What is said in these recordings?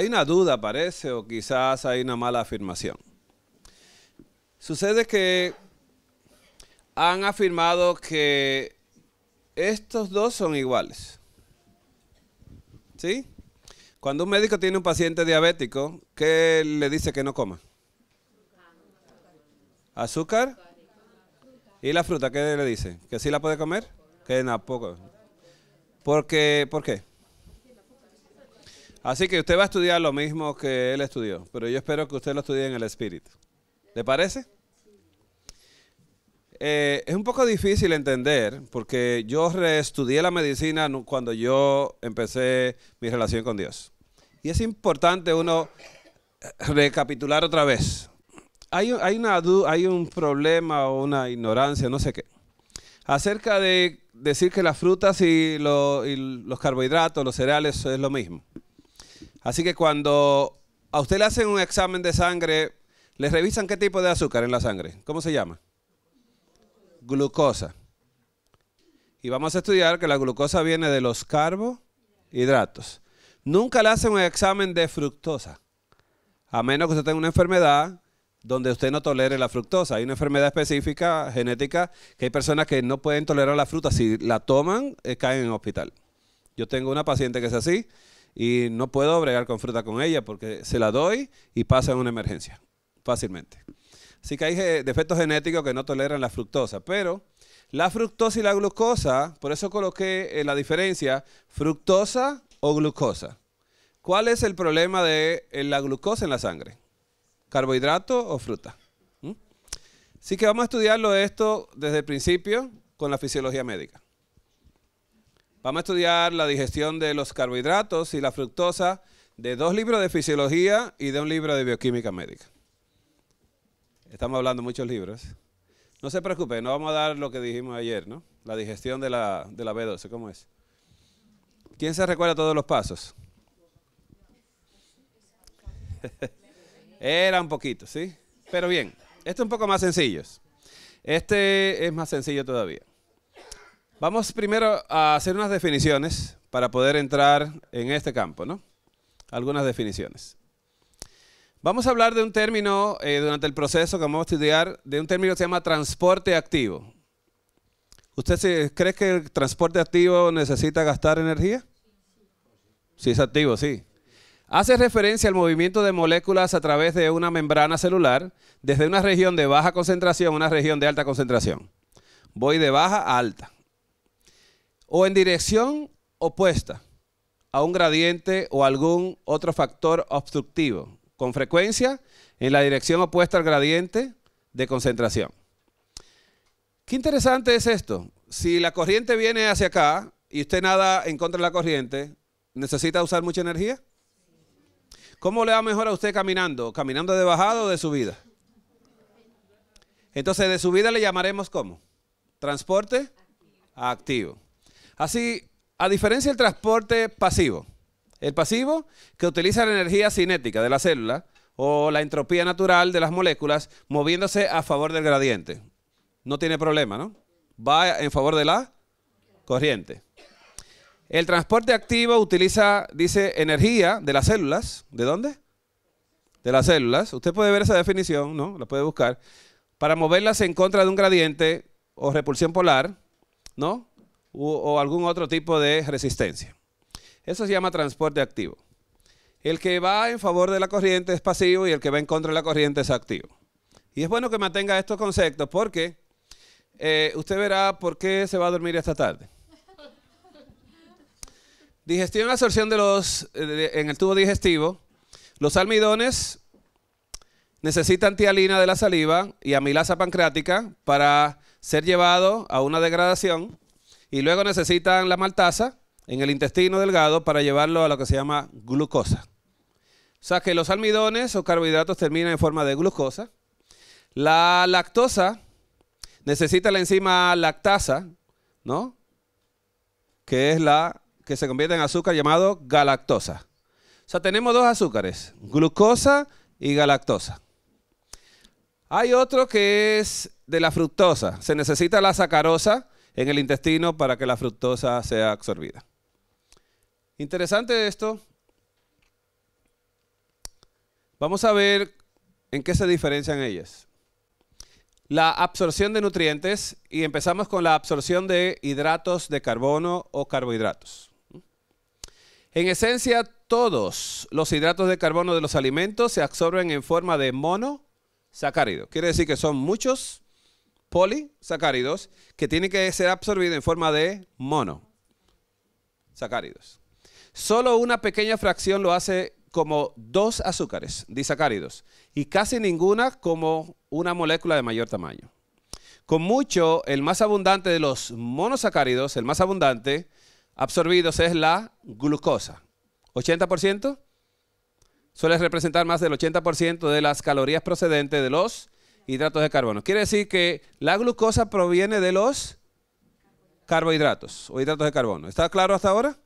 hay una duda, parece, o quizás hay una mala afirmación. Sucede que han afirmado que estos dos son iguales. ¿Sí? Cuando un médico tiene un paciente diabético, ¿qué le dice que no coma? ¿Azúcar? ¿Y la fruta qué le dice? ¿Que sí la puede comer? Que tampoco. ¿Por qué? ¿Por qué? Así que usted va a estudiar lo mismo que él estudió, pero yo espero que usted lo estudie en el Espíritu. ¿Le parece? Eh, es un poco difícil entender porque yo reestudié la medicina cuando yo empecé mi relación con Dios. Y es importante uno recapitular otra vez. Hay, hay, una, hay un problema o una ignorancia, no sé qué, acerca de decir que las frutas y los carbohidratos, los cereales es lo mismo. Así que cuando a usted le hacen un examen de sangre, le revisan qué tipo de azúcar en la sangre. ¿Cómo se llama? Glucosa. Y vamos a estudiar que la glucosa viene de los carbohidratos. Nunca le hacen un examen de fructosa. A menos que usted tenga una enfermedad donde usted no tolere la fructosa. Hay una enfermedad específica, genética, que hay personas que no pueden tolerar la fruta. Si la toman, eh, caen en el hospital. Yo tengo una paciente que es así y no puedo bregar con fruta con ella porque se la doy y pasa en una emergencia fácilmente. Así que hay defectos genéticos que no toleran la fructosa, pero la fructosa y la glucosa, por eso coloqué eh, la diferencia fructosa o glucosa. ¿Cuál es el problema de eh, la glucosa en la sangre? ¿Carbohidrato o fruta? ¿Mm? Así que vamos a estudiarlo esto desde el principio con la fisiología médica. Vamos a estudiar la digestión de los carbohidratos y la fructosa de dos libros de fisiología y de un libro de bioquímica médica. Estamos hablando muchos libros. No se preocupe, no vamos a dar lo que dijimos ayer, ¿no? La digestión de la, de la B12, ¿cómo es? ¿Quién se recuerda todos los pasos? Era un poquito, ¿sí? Pero bien, esto es un poco más sencillo. Este es más sencillo todavía. Vamos primero a hacer unas definiciones para poder entrar en este campo, ¿no? Algunas definiciones. Vamos a hablar de un término eh, durante el proceso que vamos a estudiar, de un término que se llama transporte activo. ¿Usted cree que el transporte activo necesita gastar energía? Si sí, es activo, sí. Hace referencia al movimiento de moléculas a través de una membrana celular desde una región de baja concentración a una región de alta concentración. Voy de baja a alta o en dirección opuesta a un gradiente o algún otro factor obstructivo, con frecuencia en la dirección opuesta al gradiente de concentración. Qué interesante es esto. Si la corriente viene hacia acá y usted nada en contra de la corriente, ¿necesita usar mucha energía? ¿Cómo le va mejor a usted caminando? ¿Caminando de bajada o de subida? Entonces, de subida le llamaremos ¿cómo? Transporte activo. Así, a diferencia del transporte pasivo, el pasivo que utiliza la energía cinética de la célula o la entropía natural de las moléculas moviéndose a favor del gradiente. No tiene problema, ¿no? Va en favor de la corriente. El transporte activo utiliza, dice, energía de las células. ¿De dónde? De las células. Usted puede ver esa definición, ¿no? La puede buscar. Para moverlas en contra de un gradiente o repulsión polar, ¿no? o algún otro tipo de resistencia. Eso se llama transporte activo. El que va en favor de la corriente es pasivo y el que va en contra de la corriente es activo. Y es bueno que mantenga estos conceptos porque eh, usted verá por qué se va a dormir esta tarde. Digestión, y absorción de los eh, en el tubo digestivo. Los almidones necesitan tialina de la saliva y amilasa pancreática para ser llevado a una degradación y luego necesitan la maltasa en el intestino delgado para llevarlo a lo que se llama glucosa. O sea que los almidones o carbohidratos terminan en forma de glucosa. La lactosa necesita la enzima lactasa, ¿no? Que es la que se convierte en azúcar llamado galactosa. O sea, tenemos dos azúcares, glucosa y galactosa. Hay otro que es de la fructosa. Se necesita la sacarosa, en el intestino para que la fructosa sea absorbida. Interesante esto. Vamos a ver en qué se diferencian ellas. La absorción de nutrientes y empezamos con la absorción de hidratos de carbono o carbohidratos. En esencia, todos los hidratos de carbono de los alimentos se absorben en forma de monosacárido. Quiere decir que son muchos polisacáridos que tiene que ser absorbido en forma de monosacáridos. Solo una pequeña fracción lo hace como dos azúcares, disacáridos, y casi ninguna como una molécula de mayor tamaño. Con mucho, el más abundante de los monosacáridos, el más abundante, absorbidos es la glucosa. 80% suele representar más del 80% de las calorías procedentes de los hidratos de carbono. Quiere decir que la glucosa proviene de los carbohidratos o hidratos de carbono. ¿Está claro hasta ahora?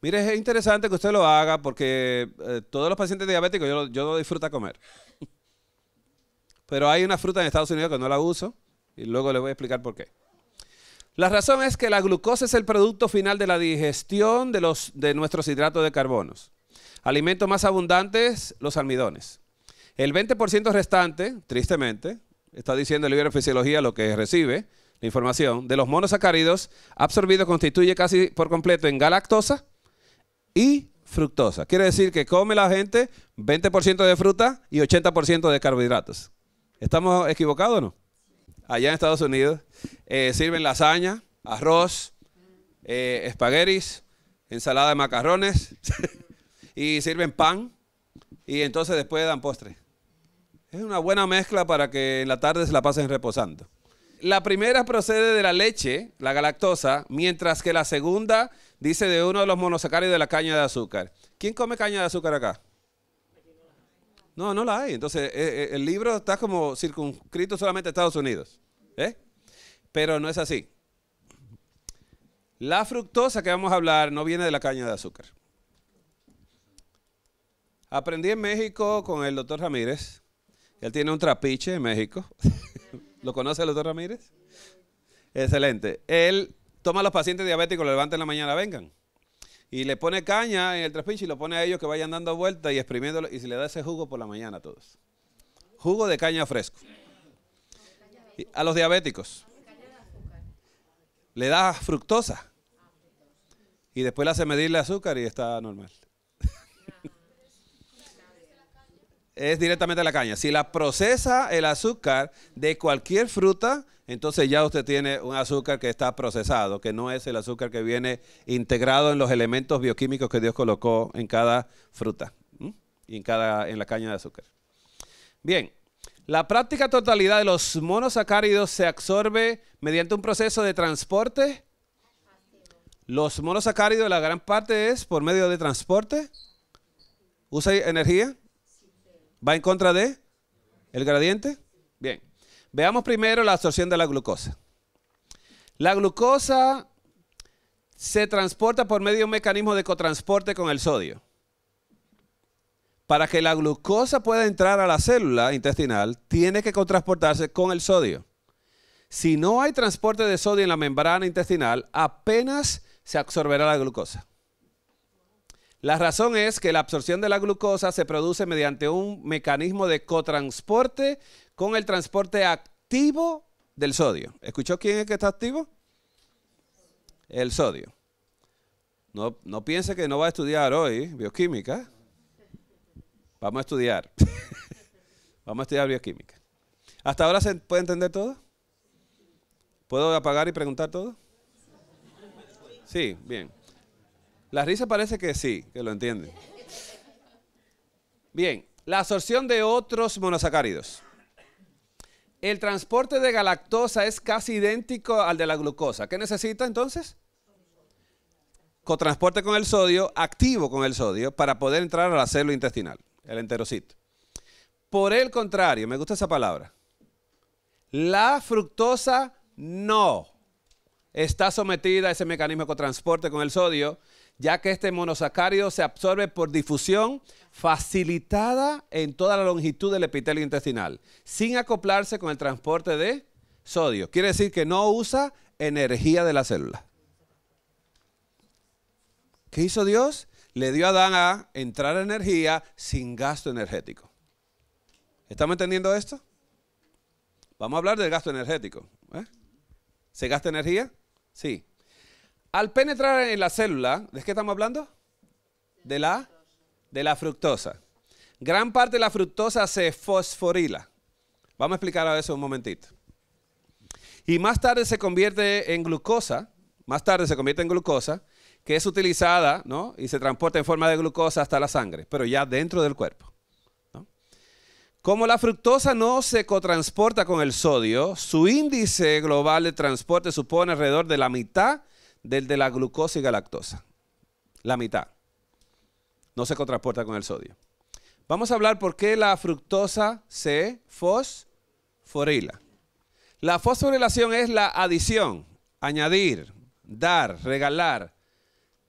Mire, es interesante que usted lo haga porque eh, todos los pacientes diabéticos yo, yo no disfruto comer. Pero hay una fruta en Estados Unidos que no la uso y luego le voy a explicar por qué. La razón es que la glucosa es el producto final de la digestión de, los, de nuestros hidratos de carbono. Alimentos más abundantes, los almidones. El 20% restante, tristemente, está diciendo el libro de fisiología lo que recibe, la información, de los monosacáridos absorbidos constituye casi por completo en galactosa y fructosa. Quiere decir que come la gente 20% de fruta y 80% de carbohidratos. ¿Estamos equivocados o no? Allá en Estados Unidos eh, sirven lasaña, arroz, eh, espaguetis, ensalada de macarrones y sirven pan y entonces después dan postre. Es una buena mezcla para que en la tarde se la pasen reposando. La primera procede de la leche, la galactosa, mientras que la segunda dice de uno de los monosacáridos de la caña de azúcar. ¿Quién come caña de azúcar acá? No, no la hay. Entonces, eh, eh, el libro está como circunscrito solamente a Estados Unidos. ¿eh? Pero no es así. La fructosa que vamos a hablar no viene de la caña de azúcar. Aprendí en México con el doctor Ramírez él tiene un trapiche en México. ¿Lo conoce el doctor Ramírez? Excelente. Él toma a los pacientes diabéticos, lo levanta en la mañana, vengan. Y le pone caña en el trapiche y lo pone a ellos que vayan dando vueltas y exprimiéndolo. Y se le da ese jugo por la mañana a todos. Jugo de caña fresco. a los diabéticos. Le da fructosa. Y después le hace medirle el azúcar y está normal. es directamente la caña. Si la procesa el azúcar de cualquier fruta, entonces ya usted tiene un azúcar que está procesado, que no es el azúcar que viene integrado en los elementos bioquímicos que Dios colocó en cada fruta y en, cada, en la caña de azúcar. Bien, la práctica totalidad de los monosacáridos se absorbe mediante un proceso de transporte. Los monosacáridos, la gran parte es por medio de transporte. ¿Usa energía? ¿Va en contra de el gradiente? Bien. Veamos primero la absorción de la glucosa. La glucosa se transporta por medio de un mecanismo de cotransporte con el sodio. Para que la glucosa pueda entrar a la célula intestinal, tiene que cotransportarse con el sodio. Si no hay transporte de sodio en la membrana intestinal, apenas se absorberá la glucosa. La razón es que la absorción de la glucosa se produce mediante un mecanismo de cotransporte con el transporte activo del sodio. ¿Escuchó quién es que está activo? El sodio. No, no piense que no va a estudiar hoy bioquímica. Vamos a estudiar. Vamos a estudiar bioquímica. ¿Hasta ahora se puede entender todo? ¿Puedo apagar y preguntar todo? Sí, bien. La risa parece que sí, que lo entiende. Bien, la absorción de otros monosacáridos. El transporte de galactosa es casi idéntico al de la glucosa. ¿Qué necesita entonces? Cotransporte con el sodio, activo con el sodio, para poder entrar a la célula intestinal, el enterocito. Por el contrario, me gusta esa palabra. La fructosa no está sometida a ese mecanismo de cotransporte con el sodio ya que este monosacárido se absorbe por difusión facilitada en toda la longitud del epitelio intestinal, sin acoplarse con el transporte de sodio. Quiere decir que no usa energía de la célula. ¿Qué hizo Dios? Le dio a Adán a entrar energía sin gasto energético. ¿Estamos entendiendo esto? Vamos a hablar del gasto energético. ¿eh? ¿Se gasta energía? Sí. Al penetrar en la célula, ¿de qué estamos hablando? De la, de la fructosa. Gran parte de la fructosa se fosforila. Vamos a explicar eso un momentito. Y más tarde se convierte en glucosa, más tarde se convierte en glucosa, que es utilizada ¿no? y se transporta en forma de glucosa hasta la sangre, pero ya dentro del cuerpo. Como la fructosa no se cotransporta con el sodio, su índice global de transporte supone alrededor de la mitad del de la glucosa y galactosa La mitad. No se contraporta con el sodio. Vamos a hablar por qué la fructosa se fosforila. La fosforilación es la adición, añadir, dar, regalar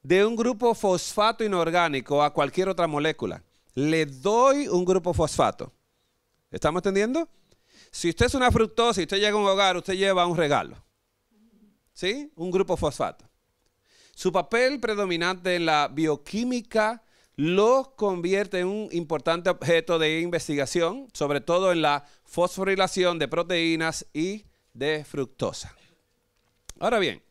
de un grupo fosfato inorgánico a cualquier otra molécula. Le doy un grupo fosfato. ¿Estamos entendiendo? Si usted es una fructosa y usted llega a un hogar, usted lleva un regalo. ¿sí? Un grupo fosfato. Su papel predominante en la bioquímica lo convierte en un importante objeto de investigación, sobre todo en la fosforilación de proteínas y de fructosa. Ahora bien,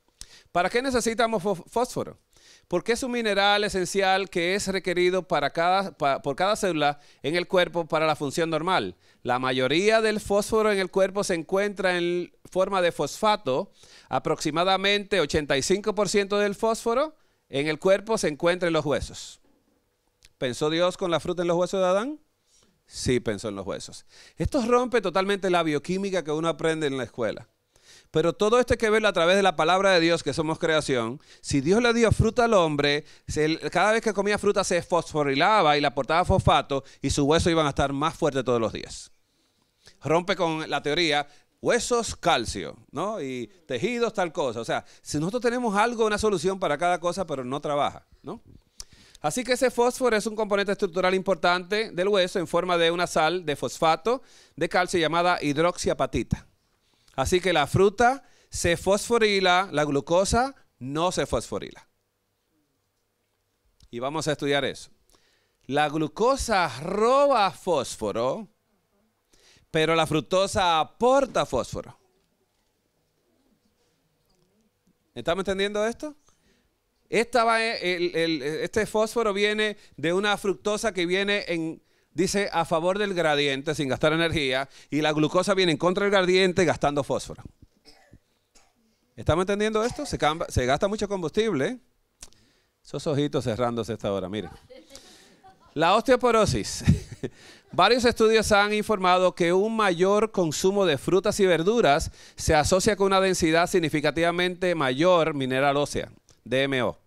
¿para qué necesitamos fósforo? Porque es un mineral esencial que es requerido para cada, por cada célula en el cuerpo para la función normal. La mayoría del fósforo en el cuerpo se encuentra en forma de fosfato. Aproximadamente 85% del fósforo en el cuerpo se encuentra en los huesos. ¿Pensó Dios con la fruta en los huesos de Adán? Sí, pensó en los huesos. Esto rompe totalmente la bioquímica que uno aprende en la escuela. Pero todo esto hay que verlo a través de la palabra de Dios, que somos creación. Si Dios le dio fruta al hombre, cada vez que comía fruta se fosforilaba y la aportaba fosfato y sus huesos iban a estar más fuertes todos los días. Rompe con la teoría huesos, calcio, ¿no? Y tejidos, tal cosa. O sea, si nosotros tenemos algo, una solución para cada cosa, pero no trabaja, ¿no? Así que ese fósforo es un componente estructural importante del hueso en forma de una sal de fosfato de calcio llamada hidroxiapatita. Así que la fruta se fosforila, la glucosa no se fosforila. Y vamos a estudiar eso. La glucosa roba fósforo pero la fructosa aporta fósforo. ¿Estamos entendiendo esto? Esta eh, este fósforo viene de una fructosa que viene en, dice, a favor del gradiente sin gastar energía y la glucosa viene en contra del gradiente gastando fósforo. ¿Estamos entendiendo esto? Se, gasta mucho combustible. ¿eh? Esos ojitos cerrándose esta hora, Mira, La osteoporosis. Varios estudios han informado que un mayor consumo de frutas y verduras se asocia con una densidad significativamente mayor mineral ósea, DMO,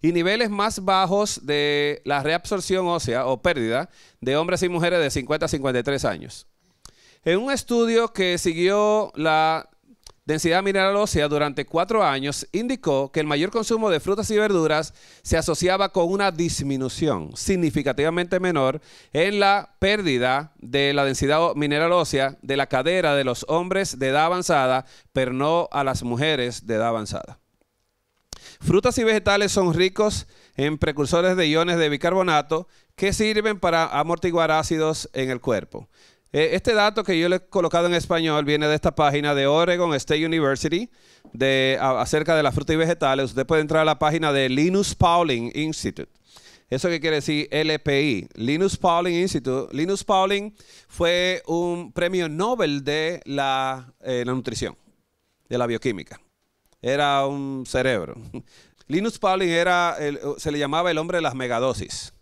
y niveles más bajos de la reabsorción ósea o pérdida de hombres y mujeres de 50 a 53 años. En un estudio que siguió la densidad mineral ósea durante cuatro años indicó que el mayor consumo de frutas y verduras se asociaba con una disminución significativamente menor en la pérdida de la densidad mineral ósea de la cadera de los hombres de edad avanzada, pero no a las mujeres de edad avanzada. Frutas y vegetales son ricos en precursores de iones de bicarbonato que sirven para amortiguar ácidos en el cuerpo. Eh, este dato que yo le he colocado en español viene de esta página de Oregon State University de, acerca de las frutas y vegetales. Usted puede entrar a la página de Linus Pauling Institute. ¿Eso qué quiere decir LPI? Linus Pauling Institute. Linus Pauling fue un premio Nobel de la, eh, nutrición, de la bioquímica. Era un cerebro. Linus Pauling era, se le llamaba el hombre de las megadosis.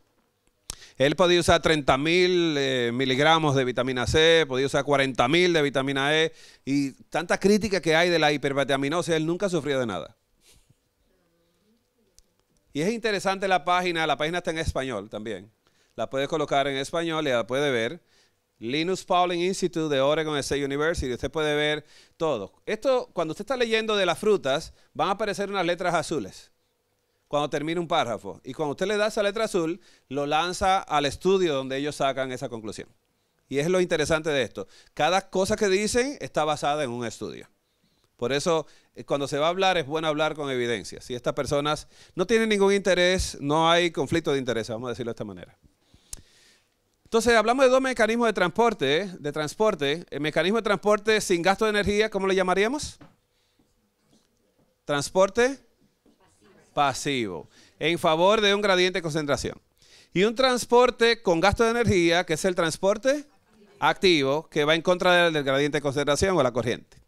Él podía usar 30 mil eh, miligramos de vitamina C, podía usar 40.000 mil de vitamina E y tanta crítica que hay de la hipervitaminosis, él nunca sufrió de nada. Y es interesante la página, la página está en español también. La puedes colocar en español y la puede ver. Linus Pauling Institute de Oregon State University. Usted puede ver todo. Esto, cuando usted está leyendo de las frutas, van a aparecer unas letras azules cuando termina un párrafo. Y cuando usted le da esa letra azul, lo lanza al estudio donde ellos sacan esa conclusión. Y es lo interesante de esto. Cada cosa que dicen está basada en un estudio. Por eso, eh, cuando se va a hablar, es bueno hablar con evidencia. Si estas personas no tienen ningún interés, no hay conflicto de interés, vamos a decirlo de esta manera. Entonces, hablamos de dos mecanismos de transporte, de transporte. El mecanismo de transporte sin gasto de energía, ¿cómo le llamaríamos? Transporte pasivo en favor de un gradiente de concentración. Y un transporte con gasto de energía, que es el transporte activo, que va en contra del, gradiente de concentración o la corriente.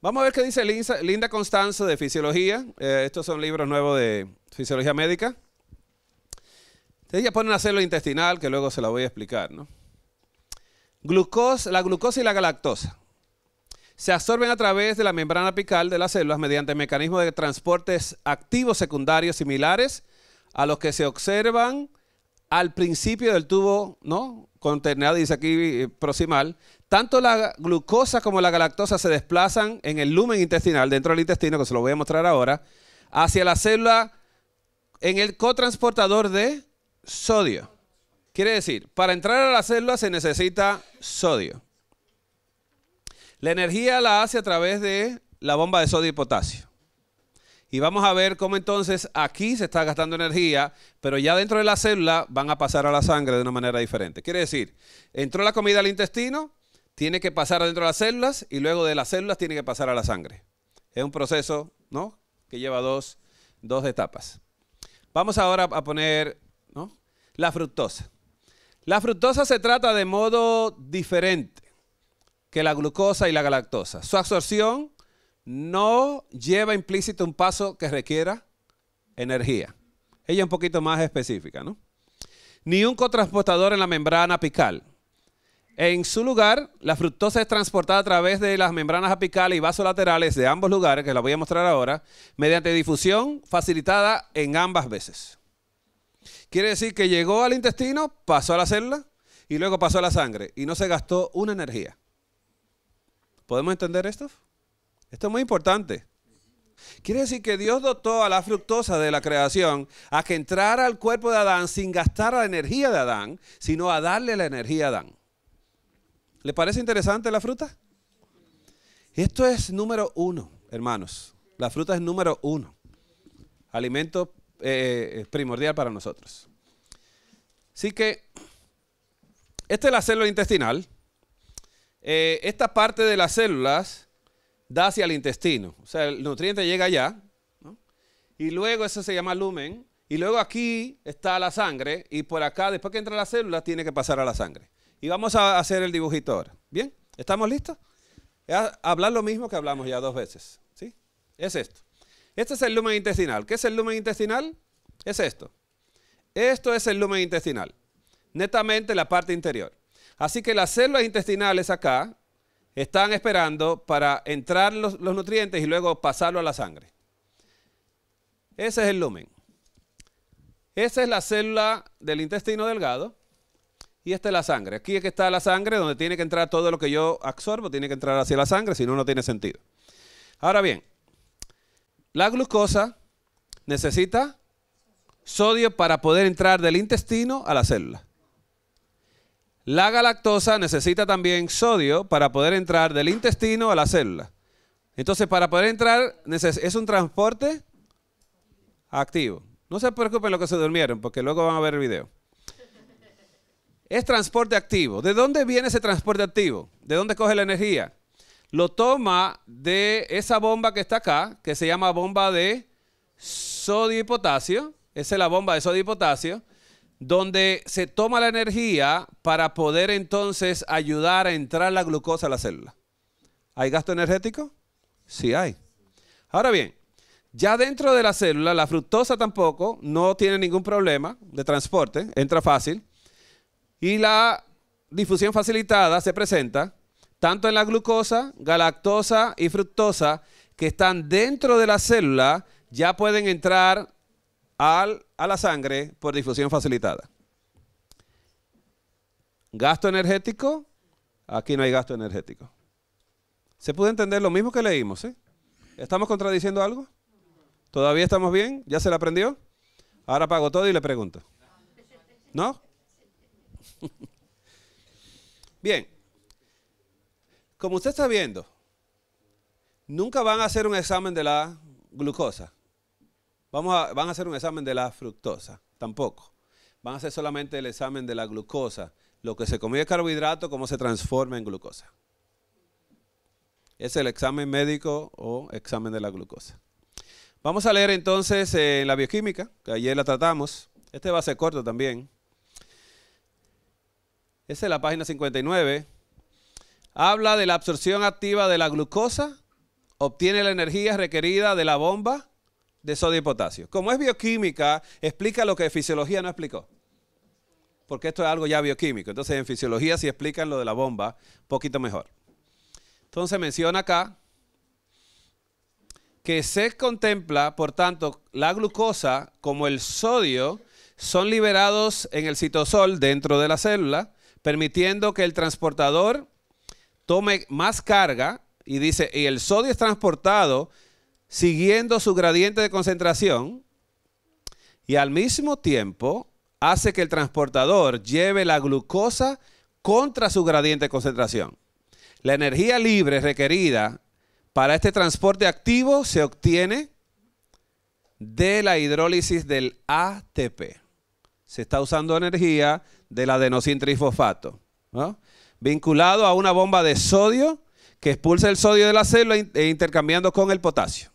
Vamos a ver qué dice Linda Constanzo de Fisiología. Eh, estos son libros nuevos de Fisiología Médica. Ella pone una célula intestinal, que luego se la voy a explicar, ¿no? Glucosa, la glucosa y la galactosa se absorben a través de la membrana apical de las células mediante mecanismos de transportes activos secundarios similares a los que se observan al principio del tubo, ¿no? y dice aquí eh, proximal. Tanto la glucosa como la galactosa se desplazan en el lumen intestinal, dentro del intestino, que se lo voy a mostrar ahora, hacia la célula en el cotransportador de sodio. Quiere decir, para entrar a la célula se necesita sodio. La energía la hace a través de la bomba de sodio y potasio. Y vamos a ver cómo entonces aquí se está gastando energía, pero ya dentro de la célula van a pasar a la sangre de una manera diferente. Quiere decir, entró la comida al intestino, tiene que pasar adentro de las células y luego de las células tiene que pasar a la sangre. Es un proceso, ¿no? Que lleva dos, dos etapas. Vamos ahora a poner, La fructosa. La fructosa se trata de modo diferente que la glucosa y la galactosa. Su absorción no lleva implícito un paso que requiera energía. Ella es un poquito más específica, ¿no? Ni un cotransportador en la membrana apical. En su lugar, la fructosa es transportada a través de las membranas apicales y vasolaterales de ambos lugares, que la voy a mostrar ahora, mediante difusión facilitada en ambas veces. Quiere decir que llegó al intestino, pasó a la célula y luego pasó a la sangre y no se gastó una energía. ¿Podemos entender esto? Esto es muy importante. Quiere decir que Dios dotó a la fructosa de la creación a que entrara al cuerpo de Adán sin gastar la energía de Adán, sino a darle la energía a Adán. ¿Le parece interesante la fruta? Esto es número uno, hermanos. La fruta es número uno. Alimento eh, primordial para nosotros. Así que, esta es la célula intestinal. Eh, esta parte de las células da hacia el intestino. O sea, el nutriente llega allá. Y luego eso se llama lumen. Y luego aquí está la sangre. Y por acá, después que entra la célula, tiene que pasar a la sangre. Y vamos a hacer el dibujito ahora. ¿Bien? ¿Estamos listos? hablar lo mismo que hablamos ya dos veces. ¿Sí? Es esto. Este es el lumen intestinal. ¿Qué es el lumen intestinal? Es esto. Esto es el lumen intestinal. Netamente la parte interior. Así que las células intestinales acá están esperando para entrar los, nutrientes y luego pasarlo a la sangre. Ese es el lumen. Esa es la célula del intestino delgado y esta es la sangre. Aquí es que está la sangre donde tiene que entrar todo lo que yo absorbo, tiene que entrar hacia la sangre, si no, no tiene sentido. Ahora bien, la glucosa necesita sodio para poder entrar del intestino a la célula. La galactosa necesita también sodio para poder entrar del intestino a la célula. Entonces, para poder entrar, es un transporte activo. No se preocupen lo que se durmieron, porque luego van a ver el video. Es transporte activo. ¿De dónde viene ese transporte activo? ¿De dónde coge la energía? Lo toma de esa bomba que está acá, que se llama bomba de sodio y potasio. Esa es la bomba de sodio y potasio donde se toma la energía para poder entonces ayudar a entrar la glucosa a la célula. ¿Hay gasto energético? Sí hay. Ahora bien, ya dentro de la célula, la fructosa tampoco, no tiene ningún problema de transporte, entra fácil. Y la difusión facilitada se presenta tanto en la glucosa, galactosa y fructosa que están dentro de la célula, ya pueden entrar al, a la sangre por difusión facilitada. Gasto energético, aquí no hay gasto energético. ¿Se puede entender lo mismo que leímos? ¿eh? ¿Estamos contradiciendo algo? ¿Todavía estamos bien? ¿Ya se le aprendió? Ahora pago todo y le pregunto. ¿No? bien. Como usted está viendo, nunca van a hacer un examen de la glucosa. Vamos a, van a hacer un examen de la fructosa, tampoco. Van a hacer solamente el examen de la glucosa. Lo que se comió es carbohidrato, cómo se transforma en glucosa. Es el examen médico o examen de la glucosa. Vamos a leer entonces eh, la bioquímica, que ayer la tratamos. Este va a ser corto también. Esa es la página 59. Habla de la absorción activa de la glucosa, obtiene la energía requerida de la bomba de sodio y potasio. Como es bioquímica, explica lo que fisiología no explicó. Porque esto es algo ya bioquímico. Entonces, en fisiología, si explican lo de la bomba, poquito mejor. Entonces, menciona acá que se contempla, por tanto, la glucosa como el sodio son liberados en el citosol dentro de la célula, permitiendo que el transportador tome más carga y dice, y el sodio es transportado siguiendo su gradiente de concentración y al mismo tiempo hace que el transportador lleve la glucosa contra su gradiente de concentración. La energía libre requerida para este transporte activo se obtiene de la hidrólisis del ATP. Se está usando energía del adenosín trifosfato, vinculado a una bomba de sodio que expulsa el sodio de la célula e intercambiando con el potasio.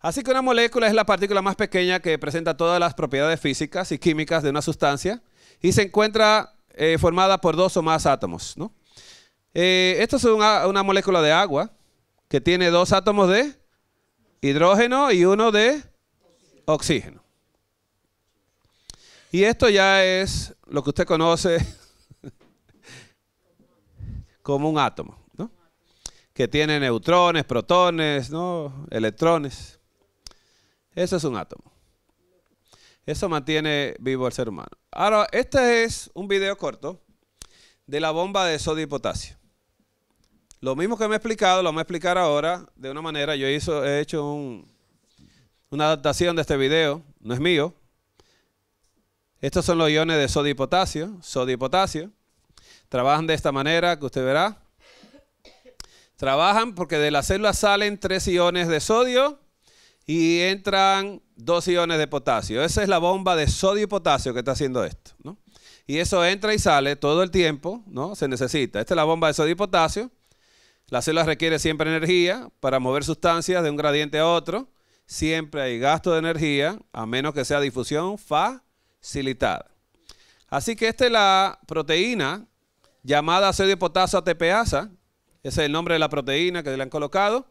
Así que una molécula es la partícula más pequeña que presenta todas las propiedades físicas y químicas de una sustancia y se encuentra eh, formada por dos o más átomos. Eh, esto es una, molécula de agua que tiene dos átomos de hidrógeno y uno de oxígeno. Y esto ya es lo que usted conoce como un átomo, ¿no? que tiene neutrones, protones, ¿no? electrones. Eso es un átomo. Eso mantiene vivo al ser humano. Ahora, este es un video corto de la bomba de sodio y potasio. Lo mismo que me he explicado, lo voy a explicar ahora de una manera. Yo he hecho una adaptación de este video, no es mío. Estos son los iones de sodio y potasio. Sodio y potasio. Trabajan de esta manera que usted verá. Trabajan porque de la célula salen tres iones de sodio y entran dos iones de potasio. Esa es la bomba de sodio y potasio que está haciendo esto, Y eso entra y sale todo el tiempo, ¿no? Se necesita. Esta es la bomba de sodio y potasio. La célula requiere siempre energía para mover sustancias de un gradiente a otro. Siempre hay gasto de energía, a menos que sea difusión facilitada. Así que esta es la proteína llamada sodio potasio ATPasa. Ese es el nombre de la proteína que le han colocado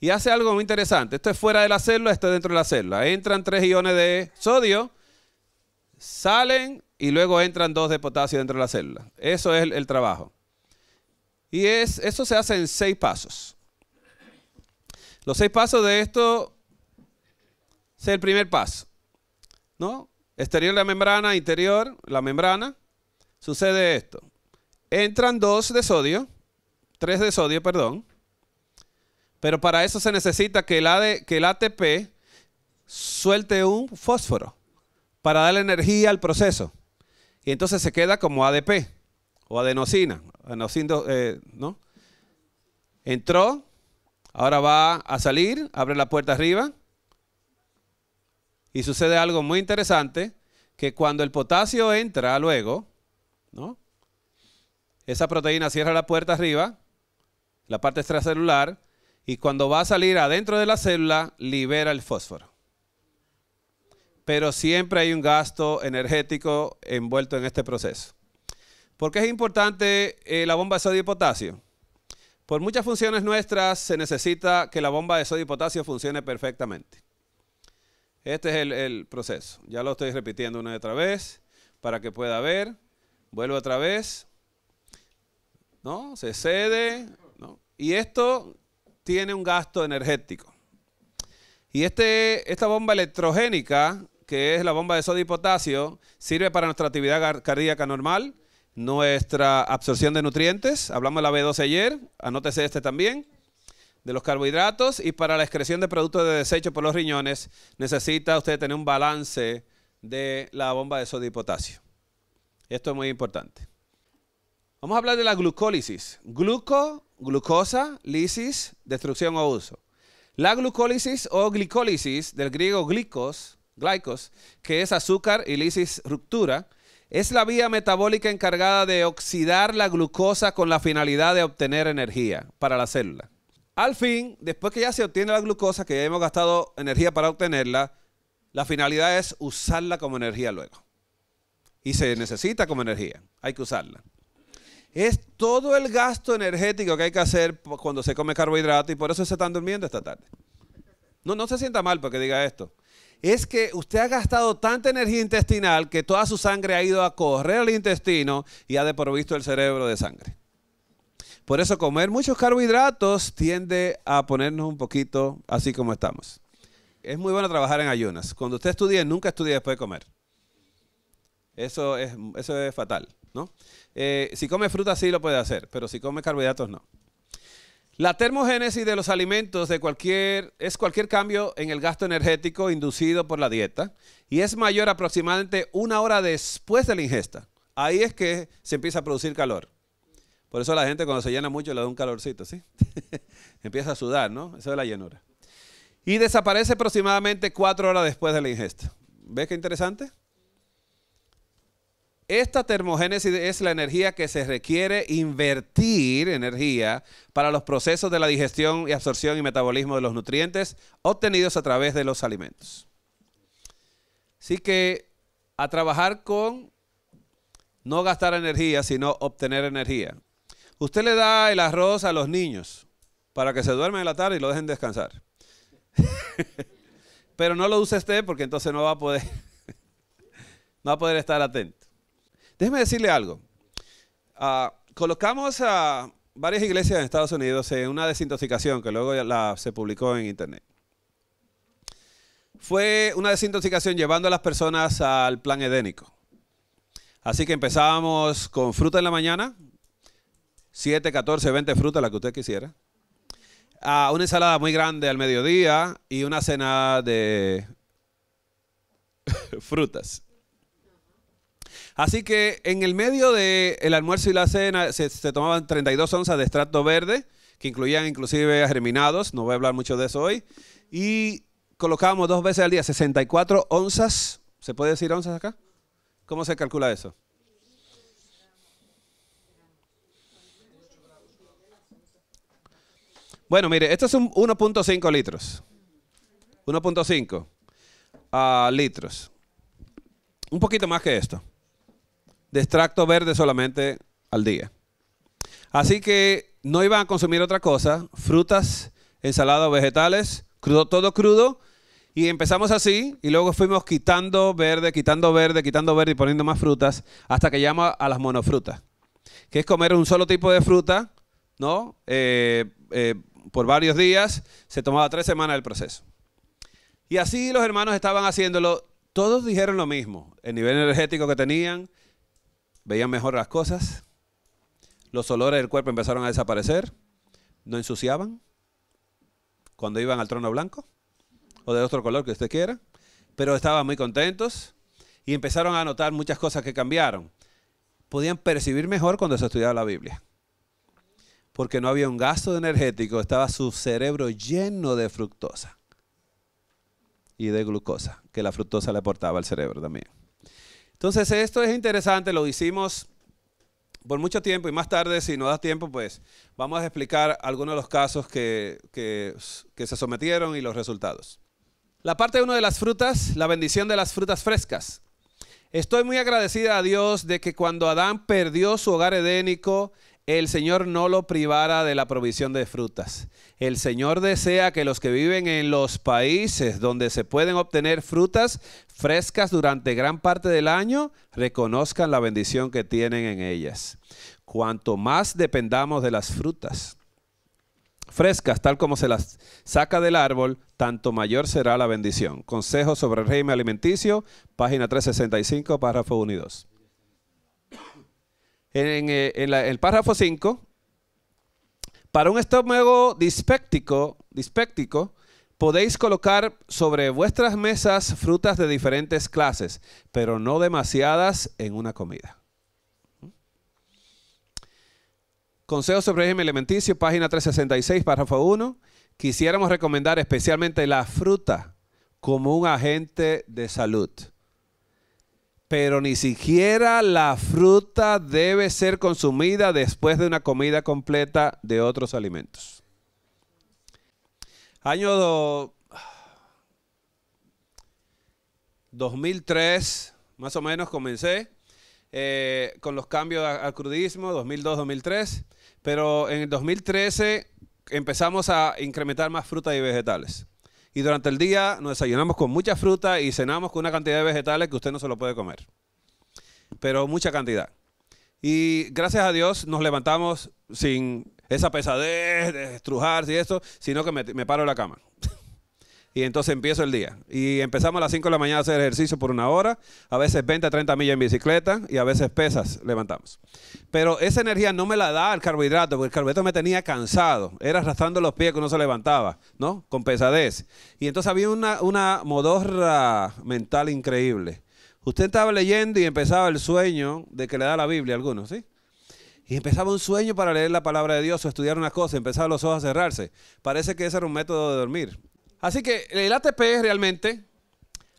y hace algo muy interesante. Esto es fuera de la célula, esto es dentro de la célula. Entran tres iones de sodio, salen y luego entran dos de potasio dentro de la célula. Eso es el, trabajo. Y es, eso se hace en seis pasos. Los seis pasos de esto es el primer paso. ¿No? Exterior la membrana, interior la membrana. Sucede esto. Entran dos de sodio, tres de sodio, perdón. Pero para eso se necesita que el, ATP suelte un fósforo para darle energía al proceso. Y entonces se queda como ADP o adenosina. Eh, ¿no? Entró, ahora va a salir, abre la puerta arriba. Y sucede algo muy interesante, que cuando el potasio entra luego, ¿no? Esa proteína cierra la puerta arriba, la parte extracelular, y cuando va a salir adentro de la célula, libera el fósforo. Pero siempre hay un gasto energético envuelto en este proceso. ¿Por qué es importante eh, la bomba de sodio y potasio? Por muchas funciones nuestras se necesita que la bomba de sodio y potasio funcione perfectamente. Este es el, proceso. Ya lo estoy repitiendo una y otra vez para que pueda ver. Vuelvo otra vez. ¿No? Se cede. Y esto tiene un gasto energético. Y este, esta bomba electrogénica, que es la bomba de sodio y potasio, sirve para nuestra actividad cardíaca normal, nuestra absorción de nutrientes, hablamos de la B12 ayer, anótese este también, de los carbohidratos y para la excreción de productos de desecho por los riñones, necesita usted tener un balance de la bomba de sodio y potasio. Esto es muy importante. Vamos a hablar de la glucólisis. Gluco, glucosa, lisis, destrucción o uso. La glucólisis o glicólisis, del griego glicos, glycos, que es azúcar y lisis ruptura, es la vía metabólica encargada de oxidar la glucosa con la finalidad de obtener energía para la célula. Al fin, después que ya se obtiene la glucosa, que ya hemos gastado energía para obtenerla, la finalidad es usarla como energía luego. Y se necesita como energía, hay que usarla es todo el gasto energético que hay que hacer cuando se come carbohidratos y por eso se están durmiendo esta tarde. No, no se sienta mal porque diga esto. Es que usted ha gastado tanta energía intestinal que toda su sangre ha ido a correr al intestino y ha deprovisto el cerebro de sangre. Por eso comer muchos carbohidratos tiende a ponernos un poquito así como estamos. Es muy bueno trabajar en ayunas. Cuando usted estudie, nunca estudie después de comer. Eso es, eso es fatal, ¿no? Eh, si come fruta sí lo puede hacer, pero si come carbohidratos no. La termogénesis de los alimentos de cualquier, es cualquier cambio en el gasto energético inducido por la dieta y es mayor aproximadamente una hora después de la ingesta. Ahí es que se empieza a producir calor. Por eso la gente cuando se llena mucho le da un calorcito, ¿sí? empieza a sudar, ¿no? Eso es la llenura. Y desaparece aproximadamente cuatro horas después de la ingesta. ¿Ves qué interesante? Esta termogénesis es la energía que se requiere invertir energía para los procesos de la digestión y absorción y metabolismo de los nutrientes obtenidos a través de los alimentos. Así que a trabajar con no gastar energía, sino obtener energía. Usted le da el arroz a los niños para que se duerman en la tarde y lo dejen descansar. Pero no lo use usted porque entonces no va a poder, no va a poder estar atento. Déjeme decirle algo. Ah, colocamos a varias iglesias en Estados Unidos en una desintoxicación que luego se publicó en internet. Fue una desintoxicación llevando a las personas al plan edénico. Así que empezábamos con fruta en la mañana, 7, 14, 20 frutas, la que usted quisiera. a una ensalada muy grande al mediodía y una cena de frutas. Así que en el medio del el almuerzo y la cena se, tomaban 32 onzas de extracto verde, que incluían inclusive germinados, no voy a hablar mucho de eso hoy, y colocábamos dos veces al día 64 onzas, ¿se puede decir onzas acá? ¿Cómo se calcula eso? Bueno, mire, esto es un 1.5 litros. 1.5 ah, litros. Un poquito más que esto de extracto verde solamente al día. Así que no iban a consumir otra cosa, frutas, ensaladas, vegetales, crudo, todo crudo. Y empezamos así y luego fuimos quitando verde, quitando verde, quitando verde y poniendo más frutas hasta que llegamos a las monofrutas, que es comer un solo tipo de fruta, ¿no? Eh, eh, por varios días, se tomaba tres semanas el proceso. Y así los hermanos estaban haciéndolo, todos dijeron lo mismo, el nivel energético que tenían, veían mejor las cosas, los olores del cuerpo empezaron a desaparecer, no ensuciaban cuando iban al trono blanco o de otro color que usted quiera, pero estaban muy contentos y empezaron a notar muchas cosas que cambiaron. Podían percibir mejor cuando se estudiaba la Biblia, porque no había un gasto energético, estaba su cerebro lleno de fructosa y de glucosa, que la fructosa le aportaba al cerebro también. Entonces esto es interesante, lo hicimos por mucho tiempo y más tarde, si no das tiempo, pues vamos a explicar algunos de los casos que, que se sometieron y los resultados. La parte 1 de las frutas, la bendición de las frutas frescas. Estoy muy agradecida a Dios de que cuando Adán perdió su hogar edénico, el Señor no lo privara de la provisión de frutas. El Señor desea que los que viven en los países donde se pueden obtener frutas frescas durante gran parte del año, reconozcan la bendición que tienen en ellas. Cuanto más dependamos de las frutas frescas, tal como se las saca del árbol, tanto mayor será la bendición. Consejo sobre el régimen alimenticio, página 365, párrafo 1 y 2 en, eh, el párrafo 5, para un estómago dispéctico, podéis colocar sobre vuestras mesas frutas de diferentes clases, pero no demasiadas en una comida. Consejo sobre régimen alimenticio, página 366, párrafo 1. Quisiéramos recomendar especialmente la fruta como un agente de salud pero ni siquiera la fruta debe ser consumida después de una comida completa de otros alimentos. Año 2003, más o menos comencé eh, con los cambios al crudismo, 2002-2003, pero en el 2013 empezamos a incrementar más fruta y vegetales. Y durante el día nos desayunamos con mucha fruta y cenamos con una cantidad de vegetales que usted no se lo puede comer. Pero mucha cantidad. Y gracias a Dios nos levantamos sin esa pesadez de estrujarse y eso, sino que me, paro la cama. y entonces empiezo el día. Y empezamos a las 5 de la mañana a hacer ejercicio por una hora, a veces 20 30 millas en bicicleta y a veces pesas levantamos. Pero esa energía no me la da el carbohidrato, porque el carbohidrato me tenía cansado, era arrastrando los pies que uno se levantaba, ¿no? Con pesadez. Y entonces había una, una modorra mental increíble. Usted estaba leyendo y empezaba el sueño de que le da la Biblia a algunos, ¿sí? Y empezaba un sueño para leer la palabra de Dios o estudiar una cosa, empezaba los ojos a cerrarse. Parece que ese era un método de dormir. Así que el ATP realmente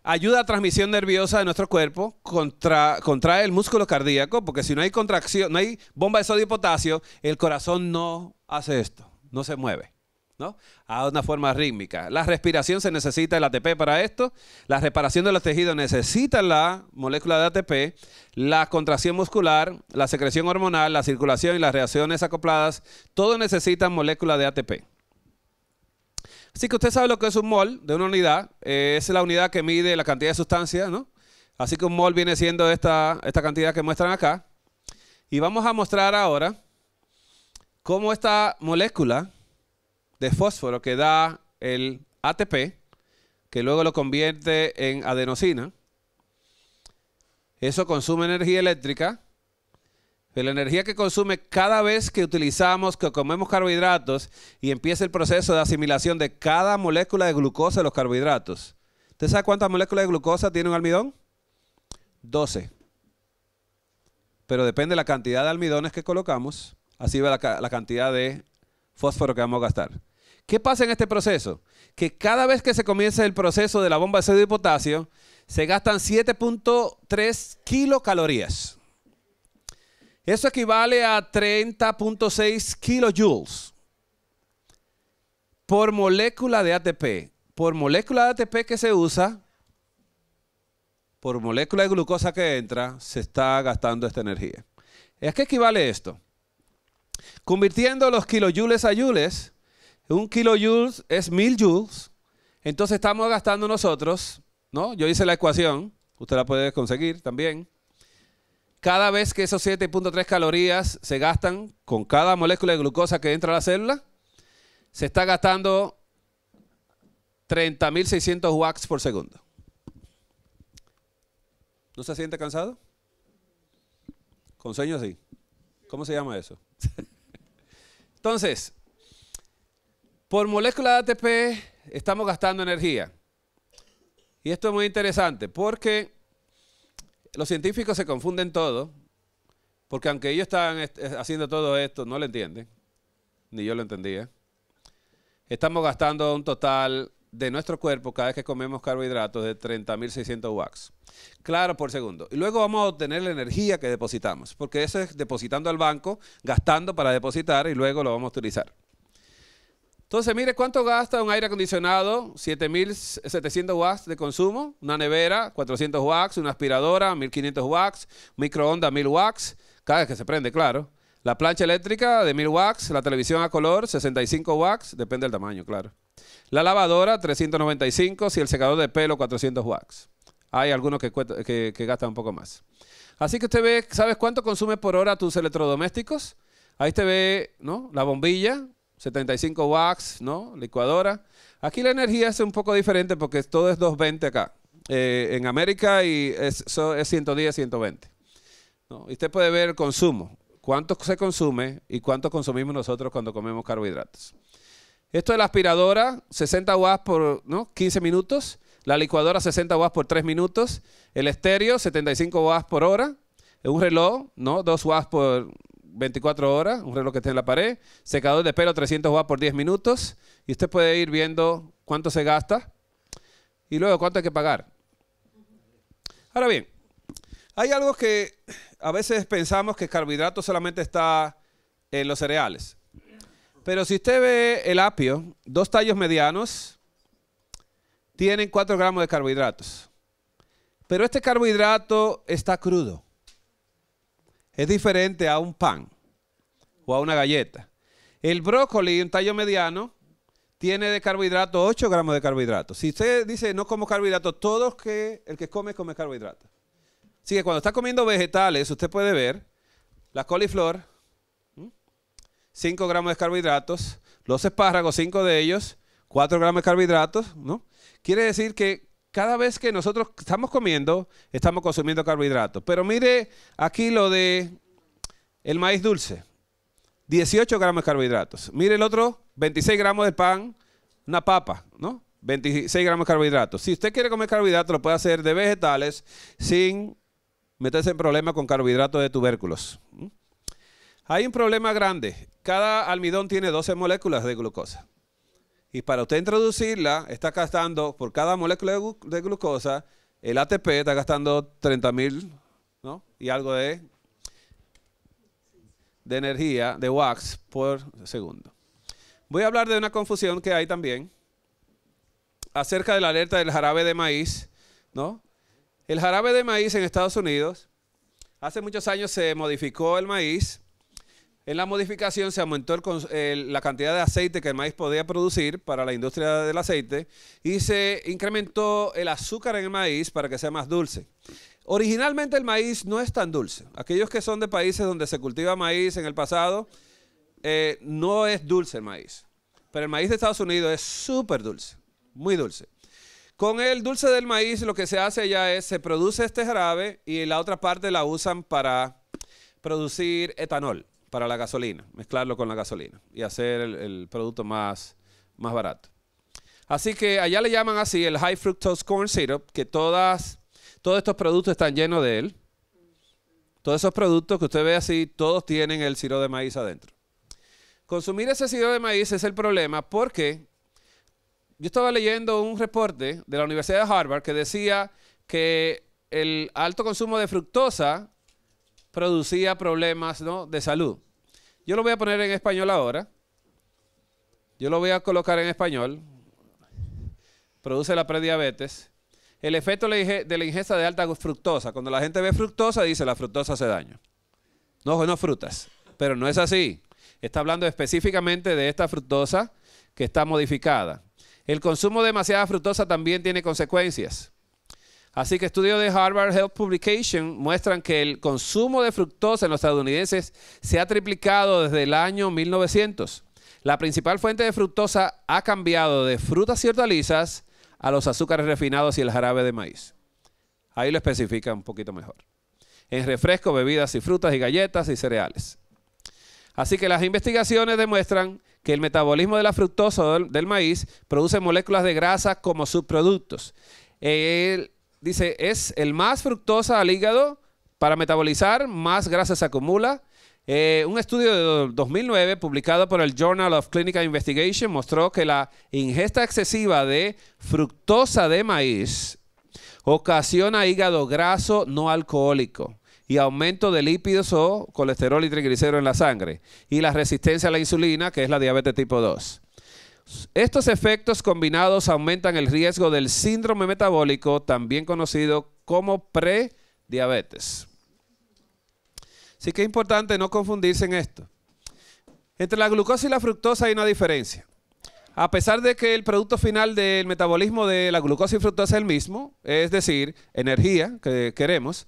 ayuda a transmisión nerviosa de nuestro cuerpo, contra, contrae el músculo cardíaco, porque si no hay contracción, no hay bomba de sodio y potasio, el corazón no hace esto, no se mueve. ¿no? A una forma rítmica. La respiración se necesita el ATP para esto. La reparación de los tejidos necesita la molécula de ATP. La contracción muscular, la secreción hormonal, la circulación y las reacciones acopladas, todo necesita molécula de ATP. Así que usted sabe lo que es un mol de una unidad. Eh, es la unidad que mide la cantidad de sustancias, ¿no? Así que un mol viene siendo esta, esta cantidad que muestran acá. Y vamos a mostrar ahora cómo esta molécula de fósforo que da el ATP, que luego lo convierte en adenosina, eso consume energía eléctrica la energía que consume cada vez que utilizamos, que comemos carbohidratos y empieza el proceso de asimilación de cada molécula de glucosa de los carbohidratos. ¿Usted sabe cuántas moléculas de glucosa tiene un almidón? 12. Pero depende de la cantidad de almidones que colocamos, así va la, la cantidad de fósforo que vamos a gastar. ¿Qué pasa en este proceso? Que cada vez que se comienza el proceso de la bomba de sodio y potasio, se gastan 7.3 kilocalorías. Eso equivale a 30.6 kilojoules por molécula de ATP. Por molécula de ATP que se usa, por molécula de glucosa que entra, se está gastando esta energía. ¿A qué equivale esto? Convirtiendo los kilojoules a joules, un kilojoule es mil joules, entonces estamos gastando nosotros, ¿no? Yo hice la ecuación, usted la puede conseguir también cada vez que esos 7.3 calorías se gastan con cada molécula de glucosa que entra a la célula, se está gastando 30.600 watts por segundo. ¿No se siente cansado? Con sueño sí. ¿Cómo se llama eso? Entonces, por molécula de ATP estamos gastando energía. Y esto es muy interesante porque los científicos se confunden todo, porque aunque ellos están eh, haciendo todo esto, no lo entienden, ni yo lo entendía. Estamos gastando un total de nuestro cuerpo cada vez que comemos carbohidratos de 30.600 watts. Claro, por segundo. Y luego vamos a obtener la energía que depositamos, porque eso es depositando al banco, gastando para depositar y luego lo vamos a utilizar. Entonces, mire cuánto gasta un aire acondicionado, 7.700 watts de consumo, una nevera, 400 watts, una aspiradora, 1.500 watts, microondas, 1.000 watts, cada vez que se prende, claro. La plancha eléctrica de 1.000 watts, la televisión a color, 65 watts, depende del tamaño, claro. La lavadora, 395, si el secador de pelo, 400 watts. Hay algunos que, gastan un poco más. Así que usted ve, ¿sabes cuánto consume por hora tus electrodomésticos? Ahí te ve, ¿no? La bombilla, 75 watts, ¿no? Licuadora. Aquí la energía es un poco diferente porque todo es 220 acá. Eh, en América y es, es 110, 120. Y usted puede ver el consumo, cuánto se consume y cuánto consumimos nosotros cuando comemos carbohidratos. Esto es la aspiradora, 60 watts por ¿no? 15 minutos. La licuadora, 60 watts por 3 minutos. El estéreo, 75 watts por hora. Un reloj, ¿no? 2 watts por 24 horas, un reloj que esté en la pared, secador de pelo 300 watts por 10 minutos y usted puede ir viendo cuánto se gasta y luego cuánto hay que pagar. Ahora bien, hay algo que a veces pensamos que carbohidrato solamente está en los cereales. Pero si usted ve el apio, dos tallos medianos tienen 4 gramos de carbohidratos. Pero este carbohidrato está crudo es diferente a un pan o a una galleta. El brócoli, un tallo mediano, tiene de carbohidratos 8 gramos de carbohidratos. Si usted dice no como carbohidratos, todo que el que come come carbohidratos. Así que cuando está comiendo vegetales, usted puede ver la coliflor, 5 gramos de carbohidratos, los espárragos, 5 de ellos, 4 gramos de carbohidratos, ¿no? Quiere decir que cada vez que nosotros estamos comiendo, estamos consumiendo carbohidratos. Pero mire aquí lo de el maíz dulce. 18 gramos de carbohidratos. Mire el otro, 26 gramos de pan, una papa, ¿no? 26 gramos de carbohidratos. Si usted quiere comer carbohidratos, lo puede hacer de vegetales sin meterse en problemas con carbohidratos de tubérculos. ¿Mm? Hay un problema grande. Cada almidón tiene 12 moléculas de glucosa. Y para usted introducirla, está gastando por cada molécula de, glucosa, el ATP está gastando 30 mil y algo de, de energía, de wax por segundo. Voy a hablar de una confusión que hay también acerca de la alerta del jarabe de maíz. ¿no? El jarabe de maíz en Estados Unidos, hace muchos años se modificó el maíz en la modificación se aumentó la cantidad de aceite que el maíz podía producir para la industria del aceite y se incrementó el azúcar en el maíz para que sea más dulce. Originalmente el maíz no es tan dulce. Aquellos que son de países donde se cultiva maíz en el pasado, eh, no es dulce el maíz. Pero el maíz de Estados Unidos es súper dulce, muy dulce. Con el dulce del maíz lo que se hace ya es, se produce este jarabe y la otra parte la usan para producir etanol para la gasolina, mezclarlo con la gasolina y hacer el, producto más, más barato. Así que allá le llaman así el high fructose corn syrup, que todas, todos estos productos están llenos de él. Todos esos productos que usted ve así, todos tienen el siro de maíz adentro. Consumir ese siro de maíz es el problema porque yo estaba leyendo un reporte de la Universidad de Harvard que decía que el alto consumo de fructosa producía problemas de salud. Yo lo voy a poner en español ahora. Yo lo voy a colocar en español. Produce la prediabetes. El efecto de la ingesta de alta fructosa. Cuando la gente ve fructosa, dice la fructosa hace daño. No, no frutas. Pero no es así. Está hablando específicamente de esta fructosa que está modificada. El consumo de demasiada fructosa también tiene consecuencias. Así que estudios de Harvard Health Publication muestran que el consumo de fructosa en los estadounidenses se ha triplicado desde el año 1900. La principal fuente de fructosa ha cambiado de frutas y hortalizas a los azúcares refinados y el jarabe de maíz. Ahí lo especifica un poquito mejor. En refresco, bebidas y frutas y galletas y cereales. Así que las investigaciones demuestran que el metabolismo de la fructosa del, maíz produce moléculas de grasa como subproductos. El, dice, es el más fructosa al hígado para metabolizar, más grasa se acumula. Eh, un estudio de 2009 publicado por el Journal of Clinical Investigation mostró que la ingesta excesiva de fructosa de maíz ocasiona hígado graso no alcohólico y aumento de lípidos o colesterol y triglicéridos en la sangre y la resistencia a la insulina, que es la diabetes tipo 2. Estos efectos combinados aumentan el riesgo del síndrome metabólico, también conocido como prediabetes. Así que es importante no confundirse en esto. Entre la glucosa y la fructosa hay una diferencia. A pesar de que el producto final del metabolismo de la glucosa y fructosa es el mismo, es decir, energía que queremos,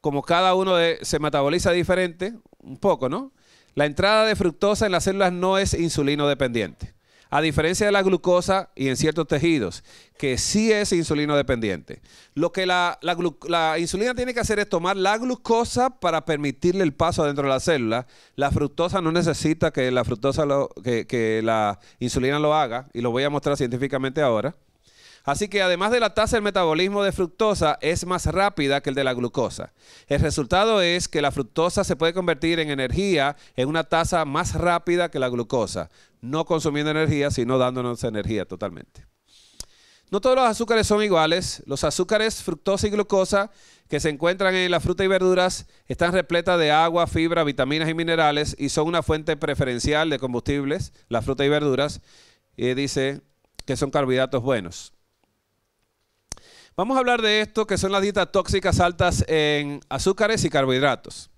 como cada uno se metaboliza diferente, un poco, ¿no? La entrada de fructosa en las células no es insulino dependiente. A diferencia de la glucosa y en ciertos tejidos, que sí es insulino dependiente. Lo que la, insulina tiene que hacer es tomar la glucosa para permitirle el paso dentro de la célula. La fructosa no necesita que la fructosa lo, que la insulina lo haga, y lo voy a mostrar científicamente ahora. Así que además de la tasa del metabolismo de fructosa es más rápida que el de la glucosa. El resultado es que la fructosa se puede convertir en energía en una tasa más rápida que la glucosa, no consumiendo energía, sino dándonos energía totalmente. No todos los azúcares son iguales. Los azúcares fructosa y glucosa que se encuentran en la fruta y verduras están repletas de agua, fibra, vitaminas y minerales y son una fuente preferencial de combustibles, la fruta y verduras. dice que son carbohidratos buenos. Vamos a hablar de esto, que son las dietas tóxicas altas en azúcares y carbohidratos.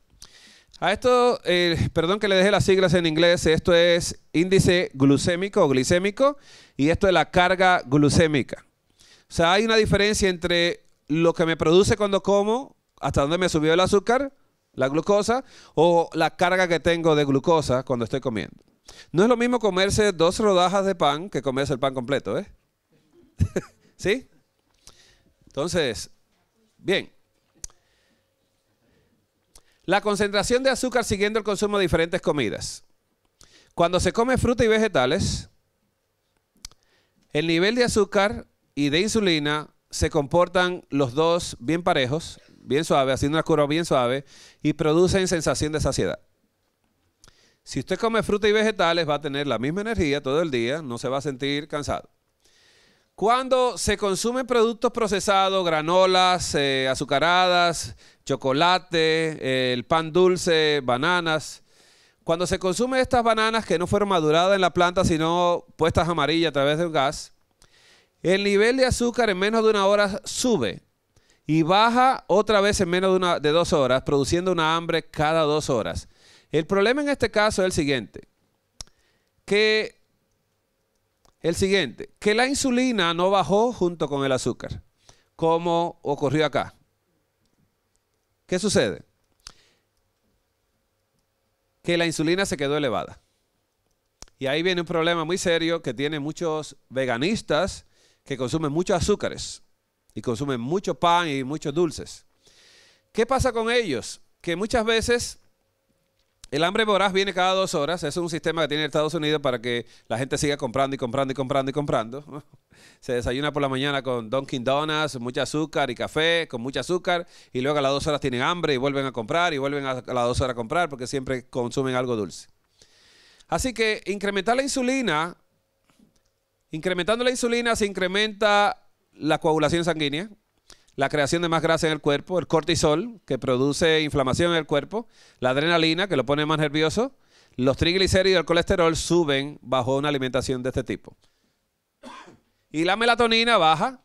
A esto, eh, perdón que le deje las siglas en inglés, esto es índice glucémico o glicémico y esto es la carga glucémica. O sea, hay una diferencia entre lo que me produce cuando como, hasta dónde me subió el azúcar, la glucosa, o la carga que tengo de glucosa cuando estoy comiendo. No es lo mismo comerse dos rodajas de pan que comerse el pan completo, ¿eh? ¿Sí? Entonces, bien. La concentración de azúcar siguiendo el consumo de diferentes comidas. Cuando se come fruta y vegetales, el nivel de azúcar y de insulina se comportan los dos bien parejos, bien suave, haciendo una curva bien suave, y producen sensación de saciedad. Si usted come fruta y vegetales, va a tener la misma energía todo el día, no se va a sentir cansado. Cuando se consumen productos procesados, granolas, eh, azucaradas, chocolate, eh, el pan dulce, bananas, cuando se consumen estas bananas que no fueron maduradas en la planta, sino puestas amarillas a través del gas, el nivel de azúcar en menos de una hora sube y baja otra vez en menos de, una, de dos horas, produciendo una hambre cada dos horas. El problema en este caso es el siguiente, que el siguiente, que la insulina no bajó junto con el azúcar, como ocurrió acá. ¿Qué sucede? Que la insulina se quedó elevada. Y ahí viene un problema muy serio que tienen muchos veganistas que consumen muchos azúcares y consumen mucho pan y muchos dulces. ¿Qué pasa con ellos? Que muchas veces el hambre voraz viene cada dos horas. Es un sistema que tiene Estados Unidos para que la gente siga comprando y comprando y comprando y comprando. Se desayuna por la mañana con Dunkin' Donuts, mucha azúcar y café, con mucha azúcar. Y luego a las dos horas tienen hambre y vuelven a comprar y vuelven a, a las dos horas a comprar porque siempre consumen algo dulce. Así que incrementar la insulina, incrementando la insulina se incrementa la coagulación sanguínea, la creación de más grasa en el cuerpo, el cortisol, que produce inflamación en el cuerpo, la adrenalina, que lo pone más nervioso, los triglicéridos y el colesterol suben bajo una alimentación de este tipo. Y la melatonina baja,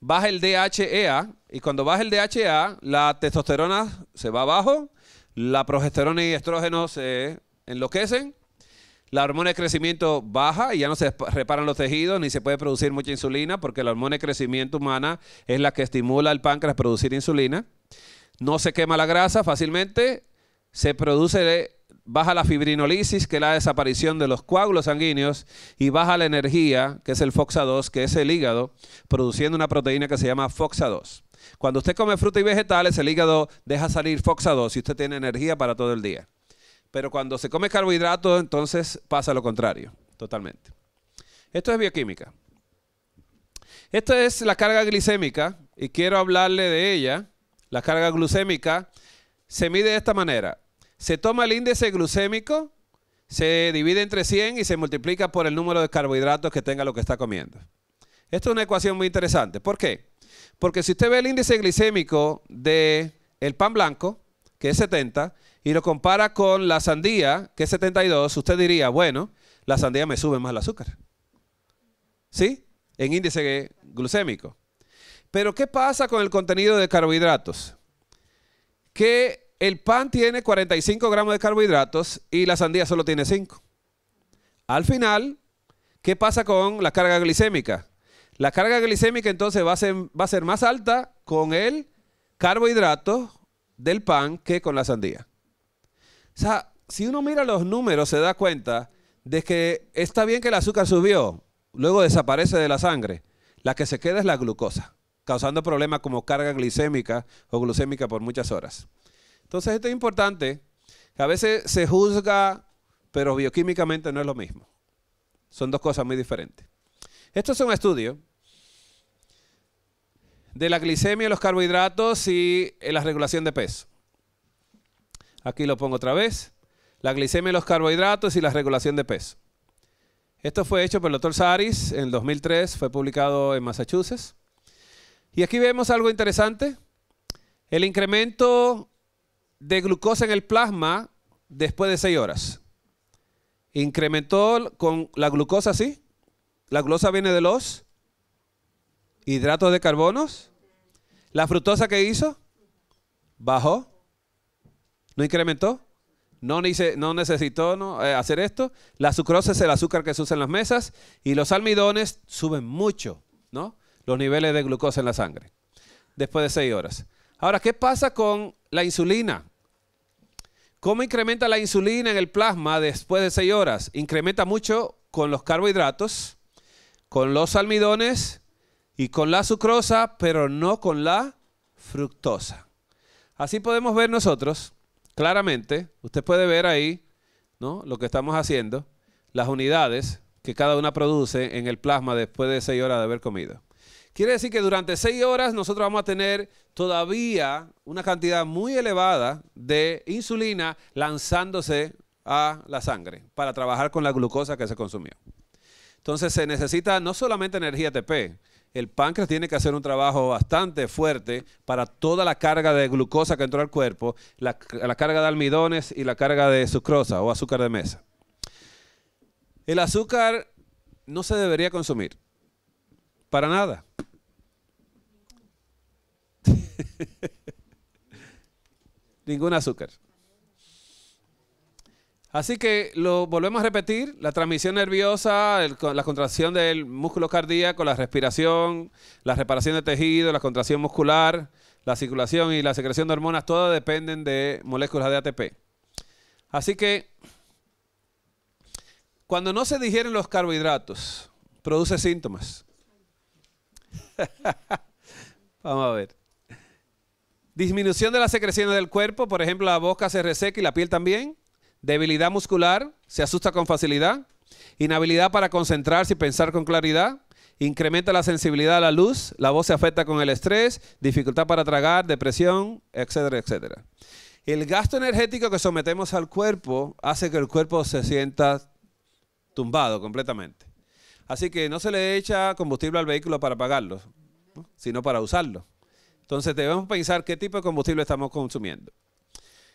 baja el DHEA, y cuando baja el DHEA, la testosterona se va abajo, la progesterona y estrógeno se enloquecen la hormona de crecimiento baja y ya no se reparan los tejidos ni se puede producir mucha insulina porque la hormona de crecimiento humana es la que estimula al páncreas a producir insulina. No se quema la grasa fácilmente, se produce baja la fibrinolisis, que es la desaparición de los coágulos sanguíneos, y baja la energía, que es el FOXA2, que es el hígado, produciendo una proteína que se llama FOXA2. Cuando usted come fruta y vegetales, el hígado deja salir FOXA2 y usted tiene energía para todo el día. Pero cuando se come carbohidrato, entonces pasa lo contrario, totalmente. Esto es bioquímica. Esto es la carga glicémica y quiero hablarle de ella. La carga glucémica se mide de esta manera. Se toma el índice glucémico, se divide entre 100 y se multiplica por el número de carbohidratos que tenga lo que está comiendo. Esto es una ecuación muy interesante. ¿Por qué? Porque si usted ve el índice glicémico del el pan blanco, que es 70, y lo compara con la sandía, que es 72, usted diría, bueno, la sandía me sube más el azúcar. ¿Sí? En índice glucémico. Pero ¿qué pasa con el contenido de carbohidratos? Que el pan tiene 45 gramos de carbohidratos y la sandía solo tiene 5. Al final, ¿qué pasa con la carga glicémica? La carga glicémica entonces va a ser, va a ser más alta con el carbohidrato del pan que con la sandía. O sea, si uno mira los números se da cuenta de que está bien que el azúcar subió, luego desaparece de la sangre. La que se queda es la glucosa, causando problemas como carga glicémica o glucémica por muchas horas. Entonces esto es importante, que a veces se juzga, pero bioquímicamente no es lo mismo. Son dos cosas muy diferentes. Esto es un estudio de la glicemia, los carbohidratos y la regulación de peso. Aquí lo pongo otra vez. La glicemia los carbohidratos y la regulación de peso. Esto fue hecho por el doctor Saris en 2003, fue publicado en Massachusetts. Y aquí vemos algo interesante. El incremento de glucosa en el plasma después de 6 horas. Incrementó con la glucosa, sí. La glucosa viene de los hidratos de carbonos. La fructosa que hizo bajó no incrementó, no, no necesitó eh, hacer esto. La sucrosa es el azúcar que se usa en las mesas y los almidones suben mucho, ¿no? Los niveles de glucosa en la sangre después de seis horas. Ahora, ¿qué pasa con la insulina? ¿Cómo incrementa la insulina en el plasma después de seis horas? Incrementa mucho con los carbohidratos, con los almidones y con la sucrosa, pero no con la fructosa. Así podemos ver nosotros claramente, usted puede ver ahí, Lo que estamos haciendo, las unidades que cada una produce en el plasma después de seis horas de haber comido. Quiere decir que durante seis horas nosotros vamos a tener todavía una cantidad muy elevada de insulina lanzándose a la sangre para trabajar con la glucosa que se consumió. Entonces se necesita no solamente energía ATP, el páncreas tiene que hacer un trabajo bastante fuerte para toda la carga de glucosa que entró al cuerpo, la, carga de almidones y la carga de sucrosa o azúcar de mesa. El azúcar no se debería consumir. Para nada. Ningún azúcar. Así que lo volvemos a repetir, la transmisión nerviosa, la contracción del músculo cardíaco, la respiración, la reparación de tejido, la contracción muscular, la circulación y la secreción de hormonas, todas dependen de moléculas de ATP. Así que cuando no se digieren los carbohidratos, produce síntomas. Vamos a ver. Disminución de las secreciones del cuerpo, por ejemplo, la boca se reseca y la piel también debilidad muscular, se asusta con facilidad, inhabilidad para concentrarse y pensar con claridad, incrementa la sensibilidad a la luz, la voz se afecta con el estrés, dificultad para tragar, depresión, etcétera, etcétera. El gasto energético que sometemos al cuerpo hace que el cuerpo se sienta tumbado completamente. Así que no se le echa combustible al vehículo para apagarlo, sino para usarlo. Entonces debemos pensar qué tipo de combustible estamos consumiendo.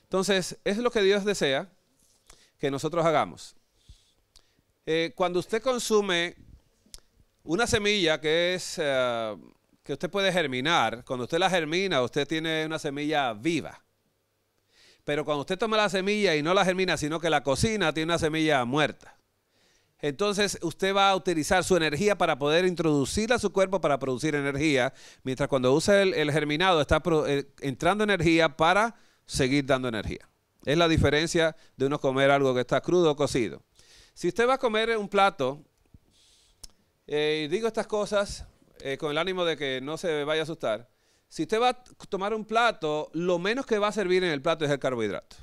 Entonces, es lo que Dios desea, que nosotros hagamos. Eh, cuando usted consume una semilla que es eh, que usted puede germinar, cuando usted la germina, usted tiene una semilla viva. Pero cuando usted toma la semilla y no la germina, sino que la cocina, tiene una semilla muerta. Entonces usted va a utilizar su energía para poder introducirla a su cuerpo para producir energía, mientras cuando usa el, germinado está eh, entrando energía para seguir dando energía. Es la diferencia de uno comer algo que está crudo o cocido. Si usted va a comer un plato, eh, y digo estas cosas eh, con el ánimo de que no se vaya a asustar, si usted va a tomar un plato, lo menos que va a servir en el plato es el carbohidrato.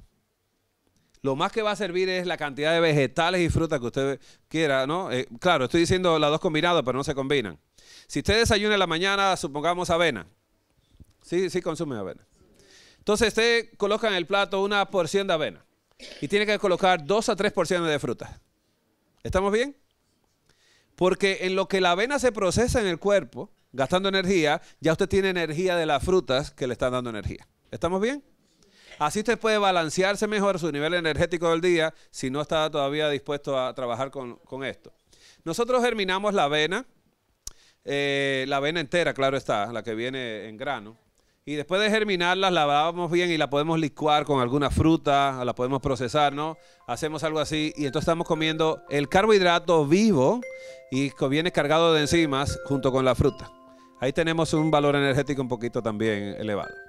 Lo más que va a servir es la cantidad de vegetales y frutas que usted quiera, ¿no? Eh, claro, estoy diciendo las dos combinadas, pero no se combinan. Si usted desayuna en la mañana, supongamos avena. Sí, sí consume avena. Entonces usted coloca en el plato una porción de avena y tiene que colocar dos a tres porciones de fruta. ¿Estamos bien? Porque en lo que la avena se procesa en el cuerpo, gastando energía, ya usted tiene energía de las frutas que le están dando energía. ¿Estamos bien? Así usted puede balancearse mejor su nivel energético del día si no está todavía dispuesto a trabajar con, esto. Nosotros germinamos la avena, eh, la avena entera, claro está, la que viene en grano. Y después de germinarlas, la lavamos bien y la podemos licuar con alguna fruta, la podemos procesar, ¿no? Hacemos algo así y entonces estamos comiendo el carbohidrato vivo y viene cargado de enzimas junto con la fruta. Ahí tenemos un valor energético un poquito también elevado.